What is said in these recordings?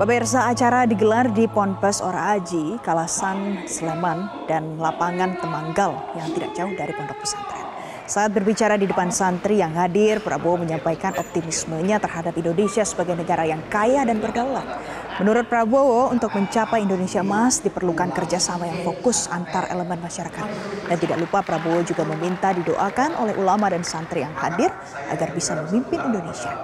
Pemirsa acara digelar di Ponpes Oraaji, Aji, Kalasan, Sleman, dan lapangan Temanggal yang tidak jauh dari pondok pesantren. Saat berbicara di depan santri yang hadir, Prabowo menyampaikan optimismenya terhadap Indonesia sebagai negara yang kaya dan berdaulat. Menurut Prabowo, untuk mencapai Indonesia emas diperlukan kerjasama yang fokus antar elemen masyarakat. Dan tidak lupa Prabowo juga meminta didoakan oleh ulama dan santri yang hadir agar bisa memimpin Indonesia.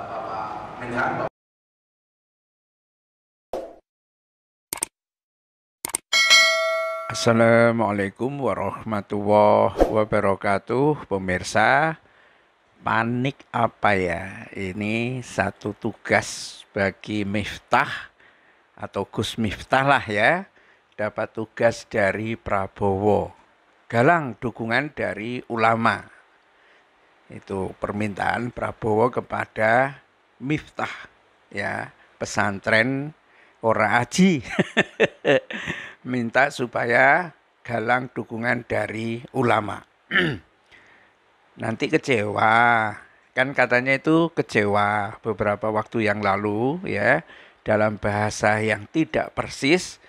Assalamualaikum warahmatullahi wabarakatuh Pemirsa Panik apa ya Ini satu tugas bagi Miftah Atau Gus Miftah lah ya Dapat tugas dari Prabowo Galang dukungan dari ulama Itu permintaan Prabowo kepada Miftah ya Pesantren Orang aji. Minta supaya galang dukungan dari ulama. Nanti kecewa. Kan katanya itu kecewa beberapa waktu yang lalu ya dalam bahasa yang tidak persis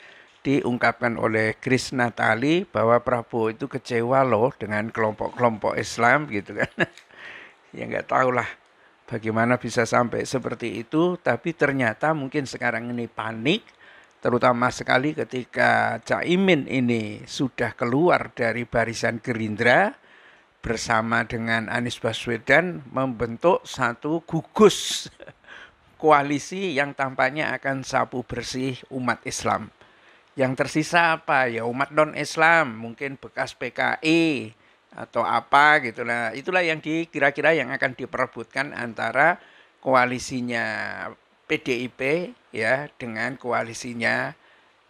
diungkapkan oleh Krishna Tali bahwa Prabowo itu kecewa loh dengan kelompok-kelompok Islam gitu kan. ya nggak tahulah bagaimana bisa sampai seperti itu. Tapi ternyata mungkin sekarang ini panik, terutama sekali ketika Caimin ini sudah keluar dari barisan Gerindra bersama dengan Anies Baswedan membentuk satu gugus koalisi yang tampaknya akan sapu bersih umat Islam. Yang tersisa apa ya umat non Islam mungkin bekas PKI e, atau apa gitu nah Itulah yang dikira-kira yang akan diperebutkan antara koalisinya PDIP ya dengan koalisinya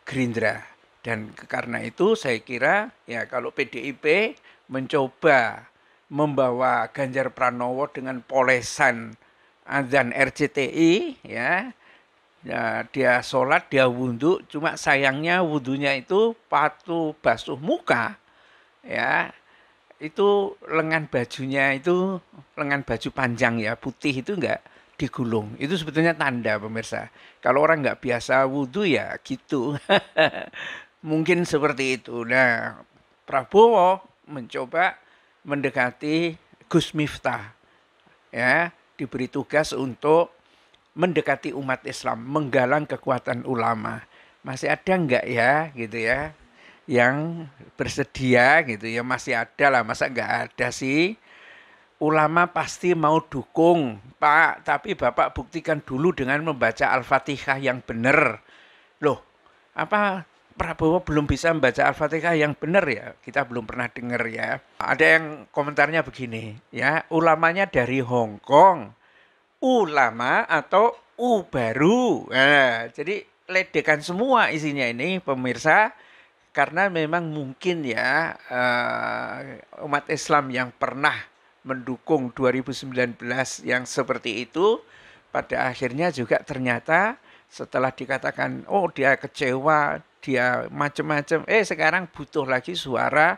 Gerindra. Dan karena itu saya kira ya kalau PDIP mencoba membawa Ganjar Pranowo dengan polesan azan RCTI ya ya, dia sholat, dia wudhu, cuma sayangnya wudhunya itu patuh basuh muka, ya itu lengan bajunya itu lengan baju panjang ya putih itu enggak digulung itu sebetulnya tanda pemirsa kalau orang nggak biasa wudhu ya gitu mungkin seperti itu nah Prabowo mencoba mendekati Gus Miftah ya diberi tugas untuk mendekati umat Islam menggalang kekuatan ulama masih ada nggak ya gitu ya yang bersedia gitu ya masih ada lah masa nggak ada sih ulama pasti mau dukung Pak tapi Bapak buktikan dulu dengan membaca Al-Fatihah yang benar loh apa Prabowo belum bisa membaca Al-Fatihah yang benar ya kita belum pernah dengar ya ada yang komentarnya begini ya ulamanya dari Hong Kong ulama atau U baru nah, jadi ledekan semua isinya ini pemirsa karena memang mungkin ya uh, umat Islam yang pernah mendukung 2019 yang seperti itu pada akhirnya juga ternyata setelah dikatakan oh dia kecewa dia macam-macam eh sekarang butuh lagi suara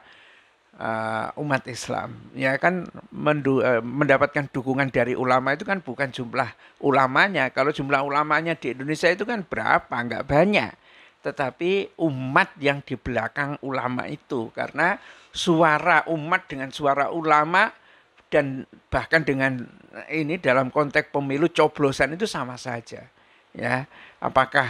uh, umat Islam ya kan mendu eh, mendapatkan dukungan dari ulama itu kan bukan jumlah ulamanya kalau jumlah ulamanya di Indonesia itu kan berapa nggak banyak tetapi umat yang di belakang ulama itu karena suara umat dengan suara ulama dan bahkan dengan ini dalam konteks pemilu coblosan itu sama saja ya apakah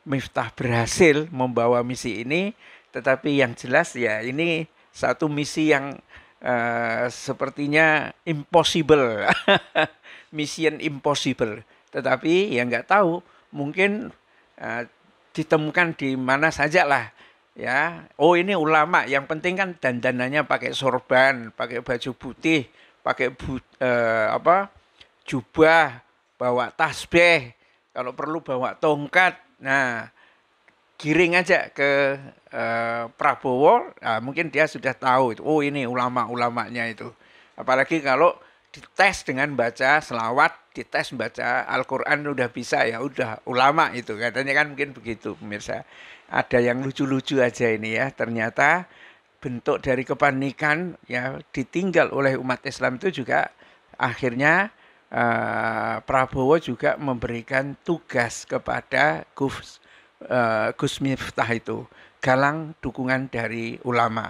Miftah berhasil membawa misi ini tetapi yang jelas ya ini satu misi yang uh, sepertinya impossible mission impossible tetapi ya nggak tahu mungkin uh, ditemukan di mana saja lah ya oh ini ulama yang penting kan dandanannya pakai sorban pakai baju putih pakai bu, eh, apa jubah bawa tasbih kalau perlu bawa tongkat nah giring aja ke eh, Prabowo nah, mungkin dia sudah tahu itu oh ini ulama ulamanya itu apalagi kalau dites dengan baca selawat, dites baca Al-Quran udah bisa ya, udah ulama itu katanya kan mungkin begitu pemirsa. Ada yang lucu-lucu aja ini ya, ternyata bentuk dari kepanikan ya ditinggal oleh umat Islam itu juga akhirnya eh, Prabowo juga memberikan tugas kepada Gus eh, Gus Miftah itu galang dukungan dari ulama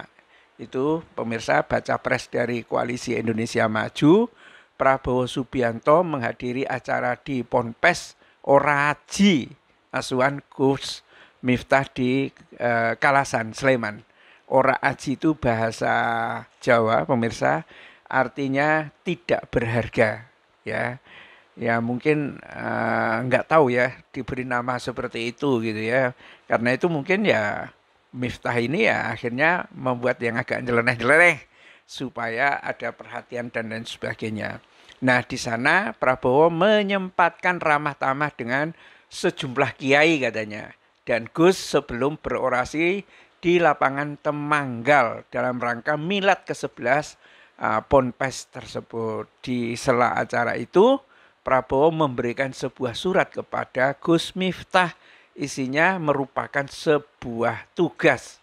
itu pemirsa baca pres dari Koalisi Indonesia Maju Prabowo Subianto menghadiri acara di Ponpes Oraji Asuhan Gus Miftah di e, Kalasan Sleman. Ora aji itu bahasa Jawa pemirsa artinya tidak berharga ya ya mungkin uh, nggak tahu ya diberi nama seperti itu gitu ya karena itu mungkin ya Miftah ini ya akhirnya membuat yang agak jeleneh-jeleneh supaya ada perhatian dan lain sebagainya. Nah di sana Prabowo menyempatkan ramah tamah dengan sejumlah kiai katanya dan Gus sebelum berorasi di lapangan Temanggal dalam rangka Milad ke-11 uh, Ponpes tersebut. Di sela acara itu Prabowo memberikan sebuah surat kepada Gus Miftah isinya merupakan sebuah tugas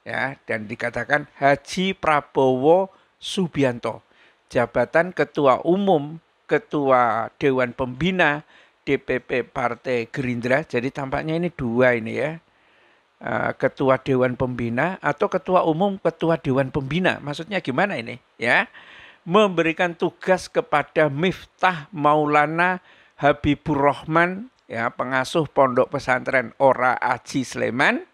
ya dan dikatakan Haji Prabowo Subianto jabatan ketua umum ketua dewan pembina DPP Partai Gerindra jadi tampaknya ini dua ini ya eh, ketua dewan pembina atau ketua umum ketua dewan pembina maksudnya gimana ini ya memberikan tugas kepada Miftah Maulana Habibur Rahman ya pengasuh pondok pesantren Ora Aji Sleman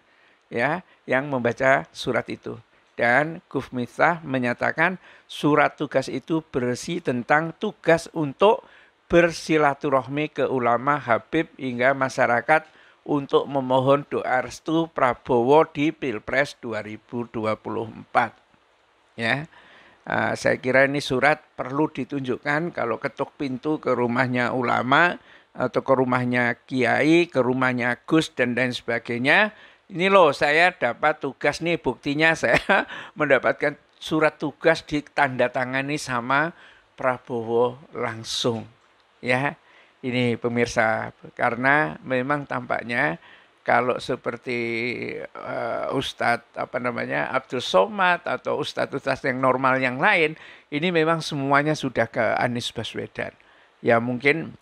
ya yang membaca surat itu dan Kufmithah menyatakan surat tugas itu berisi tentang tugas untuk bersilaturahmi ke ulama Habib hingga masyarakat untuk memohon doa restu Prabowo di Pilpres 2024 ya ah, saya kira ini surat perlu ditunjukkan kalau ketuk pintu ke rumahnya ulama atau ke rumahnya kiai, ke rumahnya Gus dan lain sebagainya. Ini loh saya dapat tugas nih buktinya saya mendapatkan surat tugas ditandatangani sama Prabowo langsung. Ya. Ini pemirsa karena memang tampaknya kalau seperti uh, Ustadz apa namanya Abdul Somad atau Ustadz-Ustadz yang normal yang lain ini memang semuanya sudah ke Anies Baswedan. Ya mungkin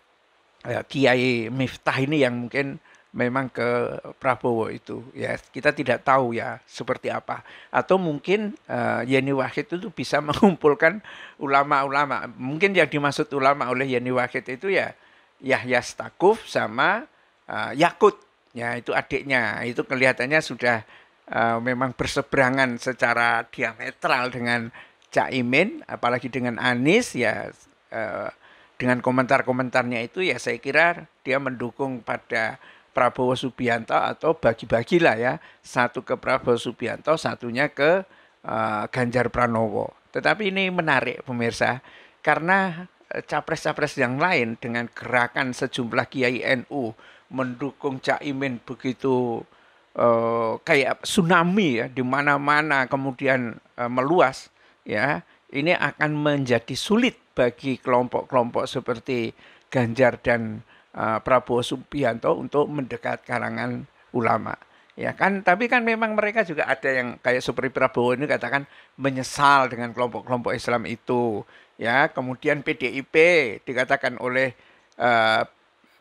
ya, Kiai Miftah ini yang mungkin memang ke Prabowo itu ya kita tidak tahu ya seperti apa atau mungkin uh, Yeni Wahid itu bisa mengumpulkan ulama-ulama mungkin yang dimaksud ulama oleh Yeni Wahid itu ya Yahya Stakuf sama uh, Yakut ya itu adiknya itu kelihatannya sudah uh, memang berseberangan secara diametral dengan Cak Imin apalagi dengan Anies ya uh, dengan komentar-komentarnya itu ya saya kira dia mendukung pada Prabowo Subianto atau bagi-bagilah ya satu ke Prabowo Subianto satunya ke uh, Ganjar Pranowo. Tetapi ini menarik pemirsa karena eh, capres-capres yang lain dengan gerakan sejumlah kiai NU mendukung Cak Imin begitu uh, kayak tsunami ya di mana-mana kemudian uh, meluas ya ini akan menjadi sulit bagi kelompok-kelompok seperti Ganjar dan uh, Prabowo Subianto untuk mendekat karangan ulama. Ya kan, tapi kan memang mereka juga ada yang kayak seperti Prabowo ini katakan menyesal dengan kelompok-kelompok Islam itu. Ya, kemudian PDIP dikatakan oleh uh,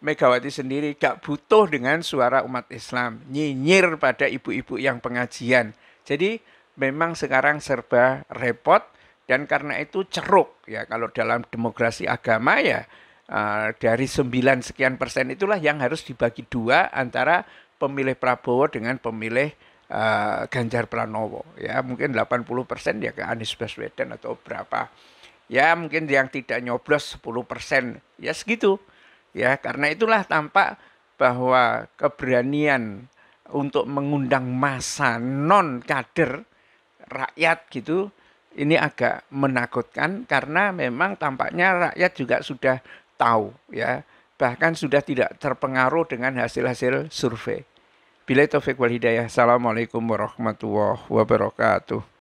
Megawati sendiri gak butuh dengan suara umat Islam, nyinyir pada ibu-ibu yang pengajian. Jadi memang sekarang serba repot dan karena itu ceruk ya kalau dalam demokrasi agama ya eh, dari sembilan sekian persen itulah yang harus dibagi dua antara pemilih Prabowo dengan pemilih uh, Ganjar Pranowo ya mungkin 80 persen ya ke Anies Baswedan atau berapa ya mungkin yang tidak nyoblos 10 persen ya segitu ya karena itulah tampak bahwa keberanian untuk mengundang masa non kader rakyat gitu ini agak menakutkan karena memang tampaknya rakyat juga sudah tahu ya bahkan sudah tidak terpengaruh dengan hasil-hasil survei. Bila Taufik wal Hidayah. Assalamualaikum warahmatullahi wabarakatuh.